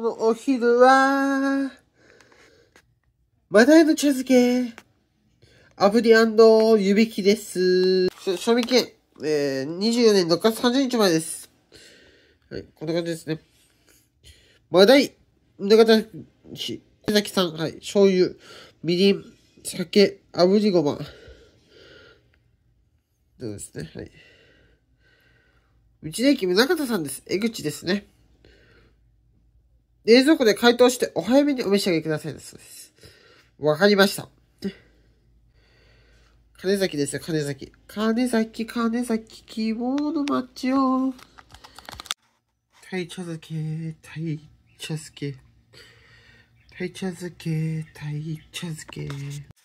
ののお昼は、マダイの茶漬け、炙り湯引きです。賞味期限、えー、24年6月30日までです。はい、こんな感じですね。マダイ、長田市、手崎さん、はい、醤油、みりん、酒、炙りごま。そうですね、はい。道の駅宗像さんです。江口ですね。冷蔵庫で解凍してお早めにお召し上がりくださいそうです。わかりました。金崎ですよ、金崎。金崎、金崎、希望の街を。たい茶漬け、たい茶漬け。たい茶漬け、たい茶漬け。